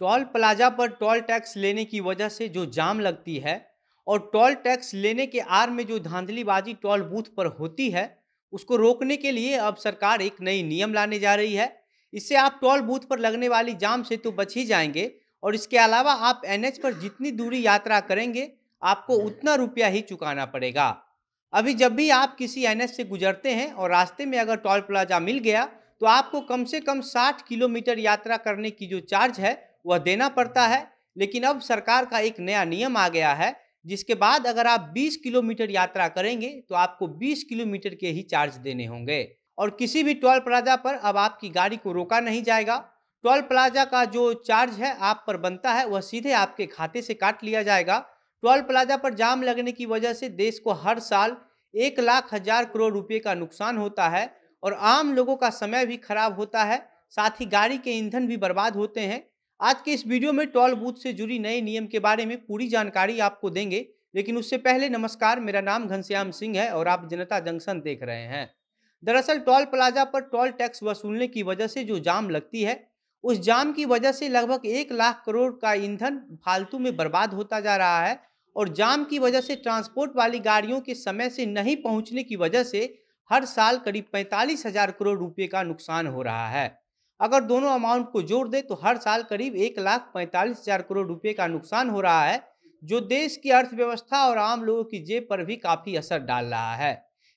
toll plaza पर toll tax लेने की वजह से जो जाम लगती है और टोल टैक्स लेने के आर में जो धांधलीबाजी टोल बूथ पर होती है उसको रोकने के लिए अब सरकार एक नई नियम लाने जा रही है इससे आप टोल बूथ पर लगने वाली जाम से तो बच ही जाएंगे और इसके अलावा आप एनएच पर जितनी दूरी यात्रा करेंगे आपको उतना रुपया ही चुकाना पड़ेगा अभी जब भी आप किसी एनएच से गुजरते हैं और रास्ते में अगर टोल प्लाजा मिल गया तो आपको कम से कम 60 किलोमीटर यात्रा करने की जो चार्ज है वह देना पड़ता है लेकिन अब सरकार का एक नया नियम आ गया है जिसके बाद अगर आप 20 किलोमीटर यात्रा करेंगे तो आपको 20 किलोमीटर के ही चार्ज देने होंगे और किसी भी टोल प्लाजा पर अब आपकी गाड़ी को रोका नहीं जाएगा टोल प्लाजा का जो चार्ज है आप पर बनता है वह सीधे आपके खाते से काट लिया जाएगा टोल प्लाजा पर जाम लगने की वजह से देश को हर साल एक लाख हजार करोड़ रुपये का नुकसान होता है और आम लोगों का समय भी खराब होता है साथ ही गाड़ी के ईंधन भी बर्बाद होते हैं आज के इस वीडियो में टोल बूथ से जुड़ी नए नियम के बारे में पूरी जानकारी आपको देंगे लेकिन उससे पहले नमस्कार मेरा नाम घनश्याम सिंह है और आप जनता जंक्शन देख रहे हैं दरअसल टोल प्लाजा पर टोल टैक्स वसूलने की वजह से जो जाम लगती है उस जाम की वजह से लगभग एक लाख करोड़ का ईंधन फालतू में बर्बाद होता जा रहा है और जाम की वजह से ट्रांसपोर्ट वाली गाड़ियों के समय से नहीं पहुंचने की वजह से हर साल करीब पैंतालीस हजार करोड़ रुपये का नुकसान हो रहा है अगर दोनों अमाउंट को जोड़ दें तो हर साल करीब एक लाख पैंतालीस हजार करोड़ रुपए का नुकसान हो रहा है जो देश की अर्थव्यवस्था और आम लोगों की जेब पर भी काफ़ी असर डाल रहा है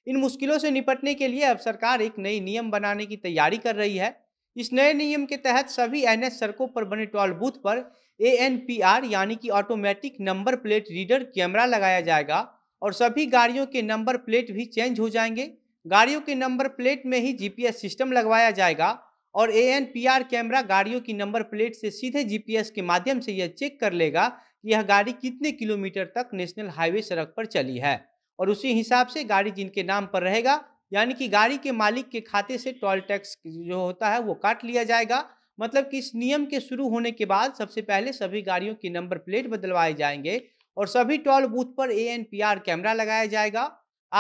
इन मुश्किलों से निपटने के लिए अब सरकार एक नई नियम बनाने की तैयारी कर रही है इस नए नियम के तहत सभी एन एस सड़कों पर बने टोल बूथ पर ए एन पी आर यानी कि automatic number plate reader camera लगाया जाएगा और सभी गाड़ियों के नंबर प्लेट भी चेंज हो जाएंगे गाड़ियों के नंबर प्लेट में ही जीपीएस सिस्टम लगवाया जाएगा और A N P R camera गाड़ियों की नंबर प्लेट से सीधे जीपीएस के माध्यम से यह चेक कर लेगा कि यह गाड़ी कितने किलोमीटर तक नेशनल हाईवे सड़क पर चली है और उसी हिसाब से गाड़ी जिनके नाम पर रहेगा यानी कि गाड़ी के मालिक के खाते से टोल टैक्स जो होता है वो काट लिया जाएगा मतलब कि इस नियम के शुरू होने के बाद सबसे पहले सभी गाड़ियों की नंबर प्लेट बदलवाए जाएंगे और सभी टोल बूथ पर A N P R camera लगाया जाएगा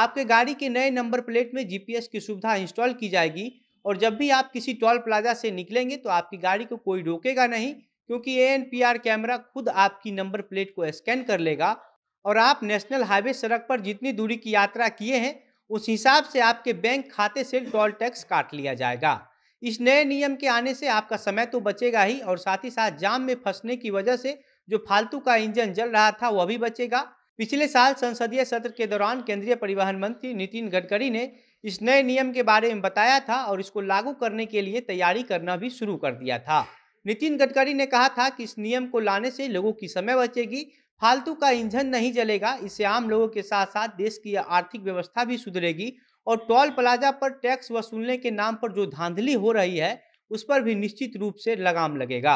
आपके गाड़ी के नए नंबर प्लेट में जीपीएस की सुविधा इंस्टॉल की जाएगी और जब भी आप किसी टोल प्लाजा से निकलेंगे तो आपकी गाड़ी को कोई रोकेगा नहीं क्योंकि ए कैमरा खुद आपकी नंबर प्लेट को स्कैन कर लेगा और आप नेशनल हाईवे सड़क पर जितनी दूरी की यात्रा किए हैं उस हिसाब से आपके बैंक खाते से टोल टैक्स काट लिया जाएगा इस नए नियम के आने से आपका समय तो बचेगा ही और साथ ही साथ जाम में फंसने की वजह से जो फालतू का इंजन जल रहा था वह भी बचेगा पिछले साल संसदीय सत्र के दौरान केंद्रीय परिवहन मंत्री नितिन गडकरी ने इस नए नियम के बारे में बताया था और इसको लागू करने के लिए तैयारी करना भी शुरू कर दिया था नितिन गडकरी ने कहा था कि इस नियम को लाने से लोगों की समय बचेगी फालतू का इंजन नहीं जलेगा इससे आम लोगों के साथ साथ देश की आर्थिक व्यवस्था भी सुधरेगी और टोल प्लाजा पर टैक्स वसूलने के नाम पर जो धांधली हो रही है उस पर भी निश्चित रूप से लगाम लगेगा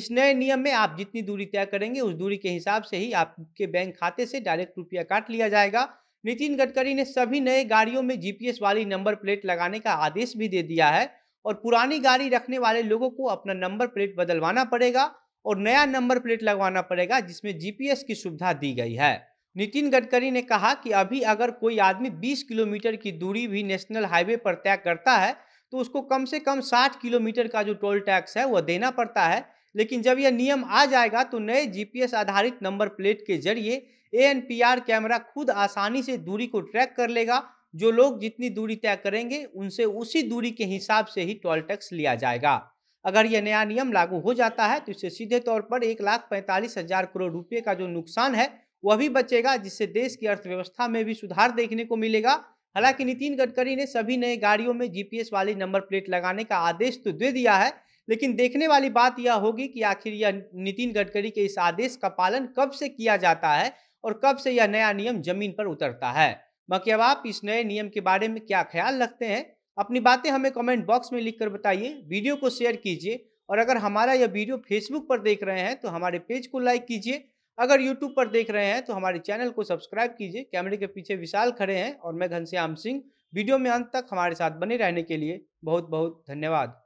इस नए नियम में आप जितनी दूरी तय करेंगे उस दूरी के हिसाब से ही आपके बैंक खाते से डायरेक्ट रुपया काट लिया जाएगा नितिन गडकरी ने सभी नए गाड़ियों में जीपीएस वाली नंबर प्लेट लगाने का आदेश भी दे दिया है और पुरानी गाड़ी रखने वाले लोगों को अपना नंबर प्लेट बदलवाना पड़ेगा और नया नंबर प्लेट लगवाना पड़ेगा जिसमें जीपीएस की सुविधा दी गई है नितिन गडकरी ने कहा कि अभी अगर कोई आदमी 20 किलोमीटर की दूरी भी नेशनल हाईवे पर तय करता है तो उसको कम से कम 60 किलोमीटर का जो टोल टैक्स है वह देना पड़ता है लेकिन जब यह नियम आ जाएगा तो नए जीपीएस आधारित नंबर प्लेट के जरिए A N P R camera खुद आसानी से दूरी को ट्रैक कर लेगा जो लोग जितनी दूरी तय करेंगे उनसे उसी दूरी के हिसाब से ही टोल टैक्स लिया जाएगा अगर यह नया नियम लागू हो जाता है तो इससे सीधे तौर पर एक लाख पैंतालीस हजार करोड़ रुपये का जो नुकसान है वह भी बचेगा जिससे देश की अर्थव्यवस्था में भी सुधार देखने को मिलेगा हालांकि नितिन गडकरी ने सभी नए गाड़ियों में जीपीएस वाली नंबर प्लेट लगाने का आदेश तो दे दिया है लेकिन देखने वाली बात यह होगी कि आखिर यह नितिन गडकरी के इस आदेश का पालन कब से किया जाता है और कब से यह नया नियम जमीन पर उतरता है बाकी अब आप इस नए नियम के बारे में क्या ख्याल रखते हैं अपनी बातें हमें कमेंट बॉक्स में लिखकर बताइए वीडियो को शेयर कीजिए और अगर हमारा यह वीडियो फेसबुक पर देख रहे हैं तो हमारे पेज को लाइक कीजिए अगर यूट्यूब पर देख रहे हैं तो हमारे चैनल को सब्सक्राइब कीजिए कैमरे के पीछे विशाल खड़े हैं और मैं घनश्याम सिंह वीडियो में अंत तक हमारे साथ बने रहने के लिए बहुत बहुत धन्यवाद